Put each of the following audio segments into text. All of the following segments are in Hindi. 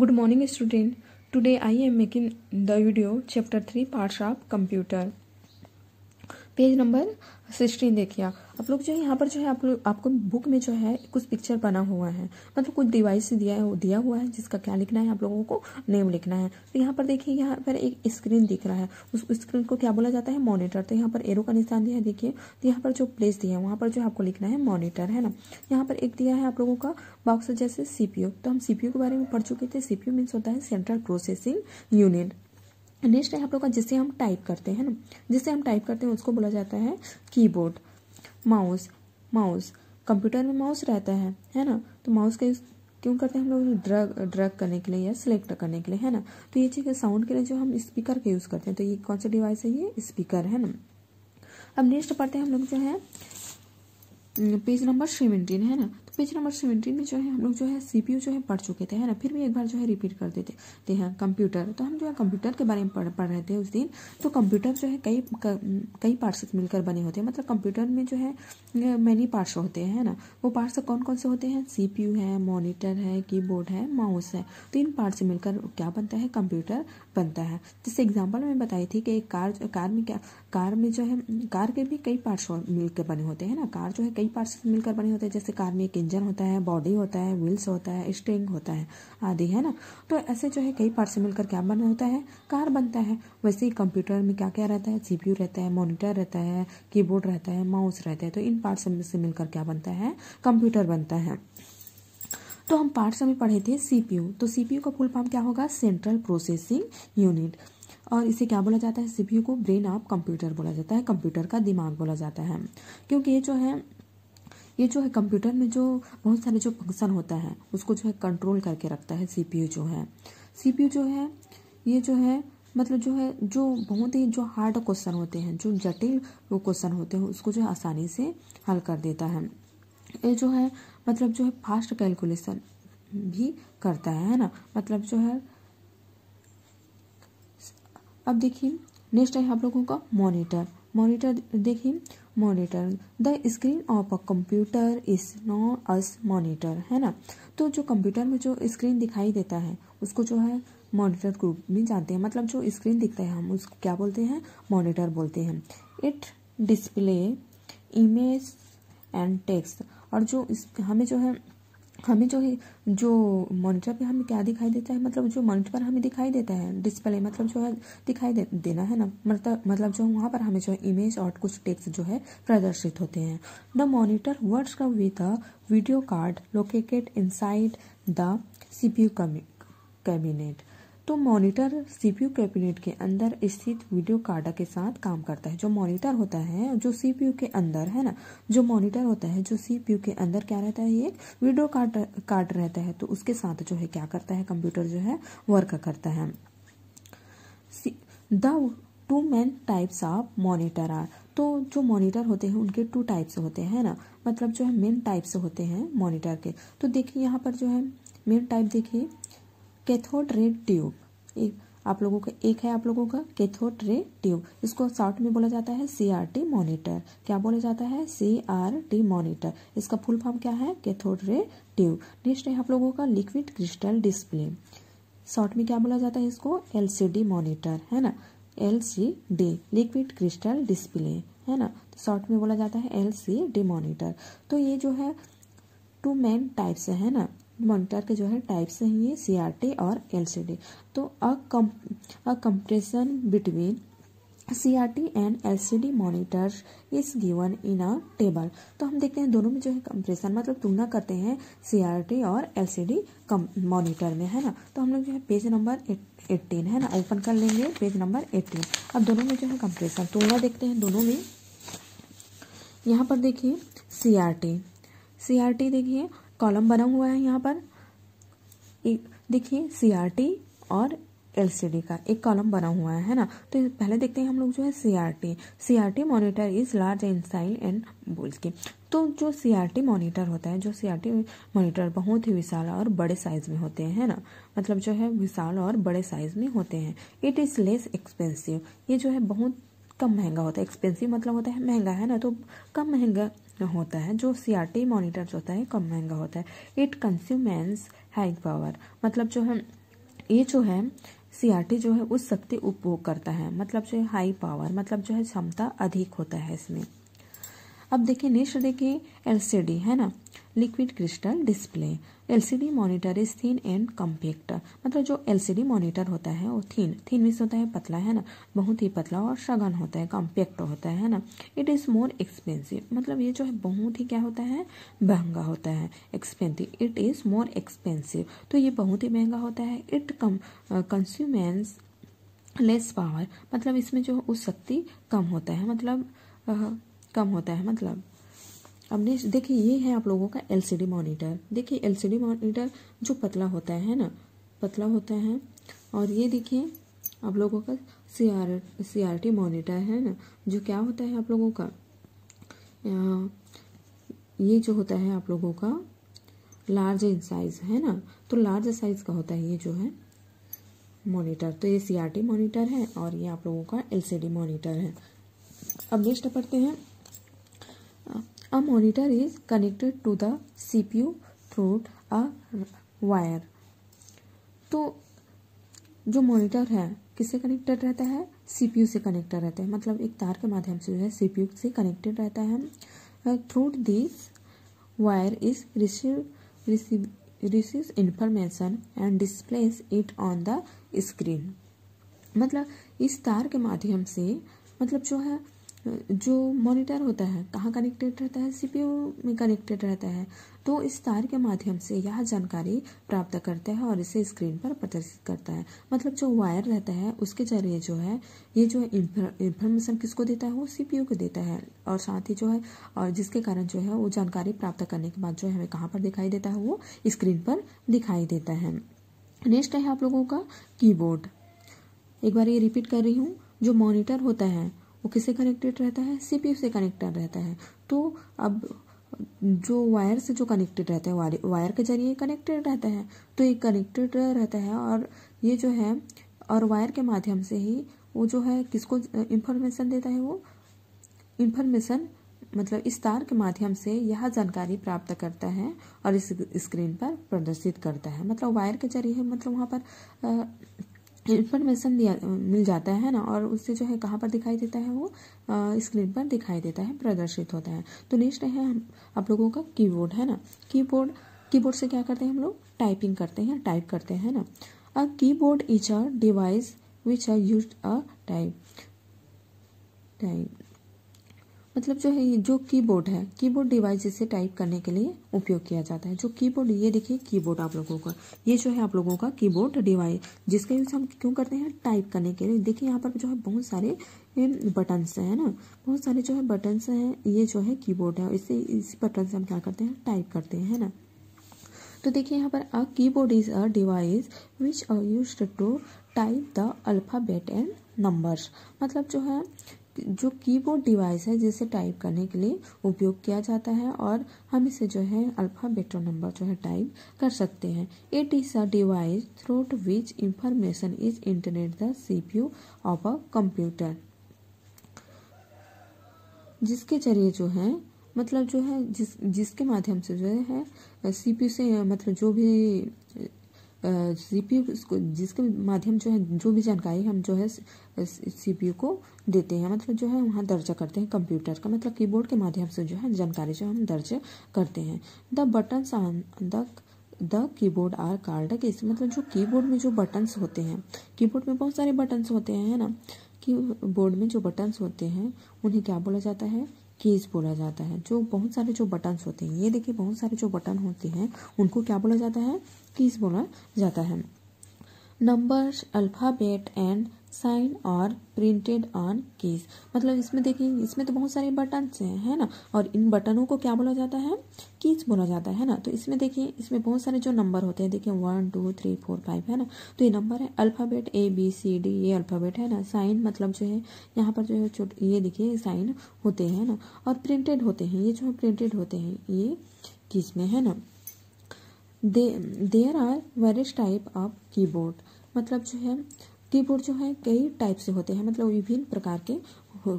good morning student today i am making the video chapter 3 Part Sharp computer page number sixteen देखिए आप लोग जो है यहाँ पर जो है आप लोग आपको बुक में जो है कुछ पिक्चर बना हुआ है मतलब कुछ डिवाइस दिया दिया हुआ है जिसका क्या लिखना है आप लोगों को नेम लिखना है तो यहाँ पर देखिए यहाँ पर एक स्क्रीन दिख रहा है उस स्क्रीन को क्या बोला जाता है मॉनिटर तो यहाँ पर एरो का निशान दिया है देखिए तो यहाँ पर जो प्लेस दिया है वहाँ पर जो आपको लिखना है मॉनिटर है ना यहाँ पर एक दिया है आप लोगों का बॉक्स जैसे सीपीयू तो हम सीपीयू के बारे में पढ़ चुके थे सीपीयू मीन्स होता है सेंट्रल प्रोसेसिंग यूनिट नेक्स्ट है आप लोग का जिसे हम टाइप करते हैं ना जिसे हम टाइप करते हैं उसको बोला जाता है कीबोर्ड माउस माउस कंप्यूटर में माउस रहता है है ना तो माउस का यूज़ क्यों करते हैं हम लोग ड्रग ड्रग करने के लिए या सिलेक्ट करने के लिए है ना तो ये चीज़ साउंड के लिए जो हम स्पीकर का यूज़ करते हैं तो ये कौन सा डिवाइस है ये स्पीकर है ना अब नेक्स्ट पढ़ते हैं हम लोग जो है पेज नंबर सेवेंटीन है ना पेज नंबर सेवेंटीन में जो है हम लोग जो है सीपीयू जो है पढ़ चुके थे है ना फिर भी एक बार जो है रिपीट कर देते हैं कंप्यूटर तो हम जो है कंप्यूटर के बारे में पढ़ पढ़ रहे थे उस दिन तो कंप्यूटर जो है कई कई पार्ट्स मिलकर बने होते हैं मतलब कंप्यूटर में जो है मैनी पार्ट्स होते हैं ना वो पार्ट्स कौन कौन से होते हैं सी है मोनिटर है कीबोर्ड है माउस है तो इन पार्ट से मिलकर क्या बनता है कंप्यूटर बनता है जैसे एग्जाम्पल मैं बताई थी कि एक कार कार में क्या कार में जो है कार के भी कई पार्ट्स मिलकर बने होते हैं ना कार जो है कई पार्ट्स मिलकर बने होते हैं जैसे कार में एक इंजन होता है बॉडी होता है व्हील्स होता है स्ट्रिंग होता है आदि है ना तो ऐसे जो है कई पार्ट्स मिलकर क्या बना होता है कार बनता है वैसे ही कंप्यूटर में क्या क्या रहता है सीपीयू रहता है मोनिटर रहता है कीबोर्ड रहता है माउस रहता है तो इन पार्ट्स से मिलकर क्या बनता है कंप्यूटर बनता है तो हम पार्ट्स में पढ़े थे सीपीयू तो सीपीयू का फुल फॉर्म क्या होगा सेंट्रल प्रोसेसिंग यूनिट और इसे क्या बोला जाता है सीपीयू को ब्रेन आप कंप्यूटर बोला जाता है कंप्यूटर का दिमाग बोला जाता है क्योंकि ये जो है ये जो है कंप्यूटर में जो बहुत सारे जो फंक्शन होता है उसको जो है कंट्रोल करके रखता है सीपीयू जो है सीपीयू जो है ये जो है मतलब जो है जो बहुत ही जो हार्ड क्वेश्चन होते हैं जो जटिल क्वेश्चन होते हैं उसको जो है आसानी से हल कर देता है ये जो है मतलब जो है फास्ट कैलकुलेशन भी करता है ना मतलब जो है अब देखिए नेक्स्ट है आप लोगों का मॉनिटर मॉनिटर देखिए monitor the screen of a computer is not as monitor है ना तो जो कंप्यूटर में जो स्क्रीन दिखाई देता है उसको जो है मॉनिटर ग्रुप में जानते हैं मतलब जो स्क्रीन दिखता है हम उसको क्या बोलते हैं मॉनिटर बोलते हैं it display image and text और जो इस हमें जो है हमें जो है जो मॉनिटर पे हमें क्या दिखाई देता है मतलब जो मॉनिटर पर हमें दिखाई देता है डिस्प्ले मतलब जो है दिखाई दे, देना है ना मतलब मतलब जो वहाँ पर हमें जो है इमेज और कुछ टेक्स्ट जो है प्रदर्शित होते हैं the monitor works with a video card located inside the CPU cabinet तो मॉनिटर सीपीयू कैबिनेट के अंदर स्थित वीडियो कार्डा के साथ काम करता है जो मॉनिटर होता है जो सीपीयू के अंदर है ना जो मॉनिटर होता है जो सीपीयू के अंदर क्या रहता है ये वीडियो कार्ड कार्ड रहता है तो उसके साथ जो है क्या करता है कंप्यूटर जो है वर्क करता है the two main types of monitor are तो जो मॉनिटर होते हैं उनके टू टाइप्स होते हैं ना मतलब जो है मेन टाइप्स होते हैं मॉनिटर के तो देखिए यहाँ पर जो है मेन टाइप देखिए कैथोड रे ट्यूब एक आप लोगों का एक है आप लोगों का कैथोड रे ट्यूब इसको शॉर्ट में बोला जाता है सी आर टी मॉनिटर क्या बोला जाता है सी आर टी मॉनिटर इसका फुल फॉर्म क्या है कैथोड रे ट्यूब नेक्स्ट है आप लोगों का लिक्विड क्रिस्टल डिस्प्ले शॉर्ट में क्या बोला जाता है इसको एल सी डी मॉनिटर है ना L C D liquid crystal display है ना तो शॉर्ट में बोला जाता है एल सी डी मॉनिटर तो ये जो है टू मेन टाइप्स है ना मॉनिटर के जो है टाइप्स हैं ये सी और एल तो a comparison between T and D monitor is given in a table तो हम देखते हैं दोनों में जो है कंप्रेशन मतलब तुलना करते हैं सीआरटी और डी मॉनिटर में है ना तो हम लोग जो है पेज नंबर एट्टीन है ना ओपन कर लेंगे पेज नंबर एट्टीन अब दोनों में जो है कंप्रेशन तुलना देखते हैं दोनों में यहाँ पर देखिए C R T C R T देखिए कॉलम बना हुआ है यहाँ पर देखिए सी और एल का एक कॉलम बना हुआ है ना तो पहले देखते हैं हम लोग जो है C R T C R T monitor is large in size and bowls की तो जो सी आर टी मॉनिटर होता है जो सी आर टी मॉनिटर बहुत ही विशाल और बड़े साइज़ में होते हैं ना मतलब जो है विशाल और बड़े साइज़ में होते हैं इट इज़ लेस एक्सपेंसिव ये जो है बहुत कम महंगा होता है एक्सपेंसिव मतलब होता है महंगा है ना तो कम महंगा होता है जो सी आर टी मोनीटर्स होता है कम महंगा होता है इट कंस्यूमेंस हैंग पावर मतलब जो है ये जो है सीआरटी जो है उस शक्ति उपभोग करता है मतलब जो है हाई पावर मतलब जो है क्षमता अधिक होता है इसमें अब देखिए नेक्स्ट देखिए एलसीडी है ना liquid crystal display LCD monitor is thin and compact मतलब जो एलसीडी मॉनिटर होता है वो थीन थीन मिस होता है पतला है ना बहुत ही पतला और सघन होता है कम्पेक्ट होता है ना इट इज़ मोर एक्सपेंसिव मतलब ये जो है बहुत ही क्या होता है महंगा होता है expensive it is more expensive तो ये बहुत ही महंगा होता है it come consumes less power मतलब इसमें जो उस शक्ति कम होता है मतलब कम होता है मतलब अब नेक्स्ट देखिए ये है आप लोगों का एलसीडी मॉनिटर देखिए एलसीडी मॉनिटर जो पतला होता है ना पतला होता है और ये देखिए आप लोगों का C R C R T monitor है ना जो क्या होता है आप लोगों का ये जो होता है आप लोगों का लार्ज इन साइज है ना तो लार्ज साइज का होता है ये जो है मॉनिटर तो ये सी आर टी मॉनिटर है और ये आप लोगों का एल सी डी मॉनिटर है अब नेक्स्ट पढ़ते हैं A monitor is connected to the CPU through a wire. तो जो मॉनिटर है किससे कनेक्टेड रहता है सीपीयू से कनेक्टेड रहता है मतलब एक तार के माध्यम से जो है सीपीयू से कनेक्टेड रहता है through this wire is receive receive receives information and displays it on the screen मतलब इस तार के माध्यम से मतलब जो है जो मॉनिटर होता है कहाँ कनेक्टेड रहता है सीपीयू में कनेक्टेड रहता है तो इस तार के माध्यम से यह जानकारी प्राप्त करता है और इसे स्क्रीन पर प्रदर्शित करता है मतलब जो वायर रहता है उसके जरिए जो है ये जो इंफॉर्मेशन किसको देता है वो सीपीयू को देता है और साथ ही जो है और जिसके कारण जो है वो जानकारी प्राप्त करने के बाद जो है हमें कहाँ पर दिखाई देता है वो स्क्रीन पर दिखाई देता है नेक्स्ट है आप लोगों का कीबोर्ड एक बार ये रिपीट कर रही हूँ जो मॉनिटर होता है वो किससे कनेक्टेड रहता है सीपीयू से कनेक्टेड रहता है तो अब जो वायर से जो कनेक्टेड रहता है वायर के जरिए कनेक्टेड रहता है तो ये कनेक्टेड रहता है और ये जो है और वायर के माध्यम से ही वो जो है किसको इंफॉर्मेशन देता है वो इंफॉर्मेशन मतलब इस तार के माध्यम से यह जानकारी प्राप्त करता है और इस स्क्रीन पर प्रदर्शित करता है मतलब वायर के जरिए मतलब वहाँ पर आ, इन्फॉर्मेशन दिया मिल जाता है ना और उससे जो है कहाँ पर दिखाई देता है वो स्क्रीन पर दिखाई देता है प्रदर्शित होता है तो नेक्स्ट है हम आप लोगों का कीबोर्ड है ना कीबोर्ड कीबोर्ड से क्या करते हैं हम लोग टाइपिंग करते हैं टाइप करते हैं ना a keyboard is a device which are use a type type मतलब जो है जो कीबोर्ड है कीबोर्ड डिवाइस जिसे टाइप करने के लिए उपयोग किया जाता है जो कीबोर्ड ये देखिए कीबोर्ड आप लोगों का ये जो है आप लोगों का कीबोर्ड डिवाइस जिसका यूज हम क्यों करते हैं टाइप करने के लिए देखिए यहाँ पर जो है बहुत सारे बटन्स हैं ना बहुत सारे जो है बटन्स हैं ये जो है कीबोर्ड है इससे इस बटन से हम क्या करते हैं टाइप करते हैं ना तो देखिए यहाँ पर a keyboard is a device which are use to type the alphabet and numbers मतलब जो है जो कीबोर्ड डिवाइस है जिसे टाइप करने के लिए उपयोग किया जाता है और हम इसे जो है और नंबर जो है टाइप कर सकते हैं it is a device through which information is internet the CPU of a computer जिसके जरिए जो है मतलब जो है जिस जिसके माध्यम से जो है सीपीयू से मतलब जो भी सीपीयू को जिसके माध्यम जो है जो भी जानकारी हम जो है सीपीयू को देते हैं मतलब जो है वहाँ दर्ज करते हैं कंप्यूटर का मतलब कीबोर्ड के माध्यम से जो है जानकारी जो हम दर्ज करते हैं the buttons the the keyboard are called के मतलब जो कीबोर्ड में जो बटन्स होते हैं कीबोर्ड में बहुत सारे बटन्स होते हैं है ना कीबोर्ड में जो बटन्स होते हैं उन्हें क्या बोला जाता है कीज़ बोला जाता है जो बहुत सारे जो बटन्स होते हैं ये देखिए बहुत सारे जो बटन होते हैं उनको क्या बोला जाता है कीज़ बोला जाता है नंबर्स अल्फ़ाबेट एंड साइन और प्रिंटेड ऑन कीज मतलब इसमें देखिए इसमें तो बहुत सारे बटन हैं है ना और इन बटनों को क्या बोला जाता है कीज बोला जाता है ना तो इसमें देखिए इसमें बहुत सारे जो नंबर होते हैं देखिए one two three four five है ना तो ये नंबर है alphabet A B C D ये अल्फ़ाबेट है ना साइन मतलब जो है यहाँ पर जो है ये देखिए साइन होते हैं ना और प्रिंटेड होते हैं ये जो है प्रिंटेड होते हैं ये कीज में है ना they there are various type of keyboard मतलब जो है कीबोर्ड जो है कई टाइप से होते हैं मतलब विभिन्न प्रकार के हो,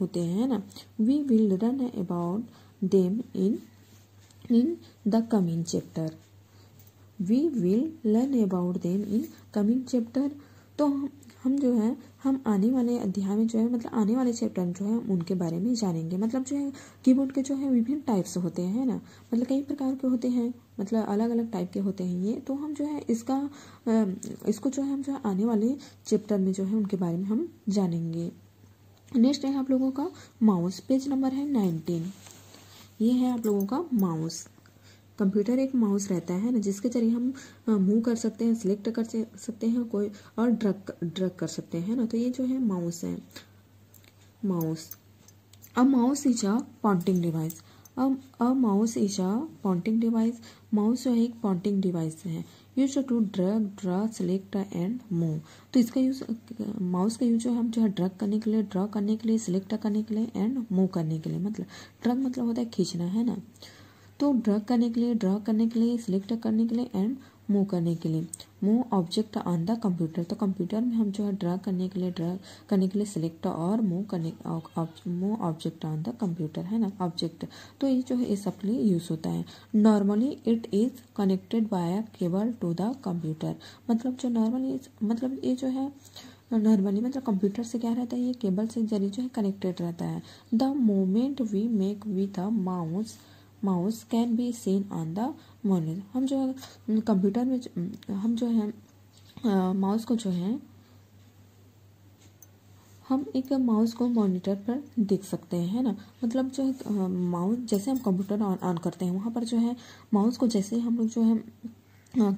होते हैं ना we will run about them in in the coming chapter we will learn about them in coming chapter तो हम जो है हम आने वाले अध्याय में जो है मतलब आने वाले चैप्टर जो है उनके बारे में जानेंगे मतलब जो है कीबोर्ड के जो है विभिन्न टाइप्स होते हैं ना मतलब कई प्रकार के होते हैं मतलब अलग अलग टाइप के होते हैं ये तो हम जो है इसका इसको जो है हम जो है आने वाले चैप्टर में जो है उनके बारे में हम जानेंगे नेक्स्ट है आप लोगों का माउस पेज नंबर है नाइनटीन ये है आप लोगों का माउस कंप्यूटर एक माउस रहता है ना जिसके जरिए हम मूव कर सकते हैं सिलेक्ट कर सकते हैं कोई और ड्रग ड्रग कर सकते हैं ना तो ये जो है माउस है mouse a mouse is a pointing device अब a mouse is a pointing device mouse जो है एक पॉन्टिंग डिवाइस है use to drug draw select and move तो इसका यूज माउस का यूज जो है हम जो है ड्रग करने के लिए ड्रा करने के लिए सिलेक्ट करने के लिए एंड मूव करने के लिए मतलब ड्रग मतलब होता है खींचना है ना तो ड्रग करने के लिए ड्रा करने के लिए सिलेक्ट करने के लिए एंड मूव करने के लिए move object on the computer तो कंप्यूटर में हम जो है ड्रा करने के लिए ड्रा करने के लिए सिलेक्ट और मूव करने move object on the computer है ना ऑब्जेक्ट तो ये जो है इस सबके लिए यूज़ होता है normally it is connected by cable to the computer मतलब जो नॉर्मली मतलब ये जो है नॉर्मली मतलब कंप्यूटर से क्या रहता है ये केबल से जरिए जो है कनेक्टेड रहता है the moment we make with a mouse mouse can be seen on the monitor हम जो है कंप्यूटर में हम जो है माउस को जो है हम एक माउस को मॉनिटर पर देख सकते हैं है ना मतलब जो है माउस जैसे हम कंप्यूटर ऑन करते हैं वहाँ पर जो है माउस को जैसे हम लोग जो है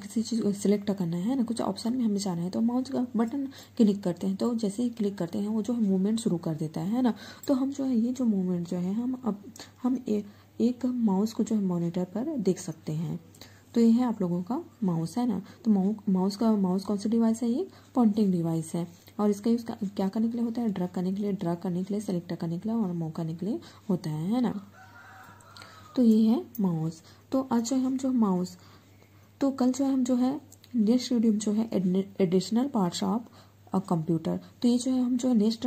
किसी चीज़ को सिलेक्ट करना है ना कुछ ऑप्शन में हमें जाना है तो माउस का बटन क्लिक करते हैं तो जैसे ही क्लिक करते हैं वो जो है मूवमेंट शुरू कर देता है ना तो हम जो है ये जो मूवमेंट जो है हम अब हम एक माउस को जो है मॉनिटर पर देख सकते हैं तो ये है आप लोगों का माउस है ना तो माउस का माउस कौन सा डिवाइस है ये पॉइंटिंग डिवाइस है और इसका यूज़ क्या करने के लिए होता है ड्रग करने के लिए ड्रग करने के लिए सेलेक्टर करने के लिए और मूव करने के लिए होता है है ना तो ये है माउस तो आज जो है हम जो माउस तो कल जो है हम जो है नेक्स्ट वीडियो जो है additional parts of a computer तो ये जो है हम जो है नेक्स्ट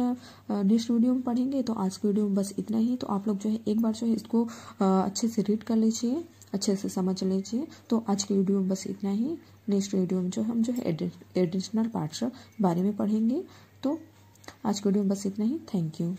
नेक्स्ट वीडियो में पढ़ेंगे तो आज की वीडियो में बस इतना ही तो आप लोग जो है एक बार जो है इसको अच्छे से रीड कर लीजिए अच्छे से समझ लीजिए तो आज की वीडियो में बस इतना ही नेक्स्ट वीडियो में जो हम जो है एडिशनल पार्ट्स बारे में पढ़ेंगे तो आज की वीडियो में बस इतना ही थैंक यू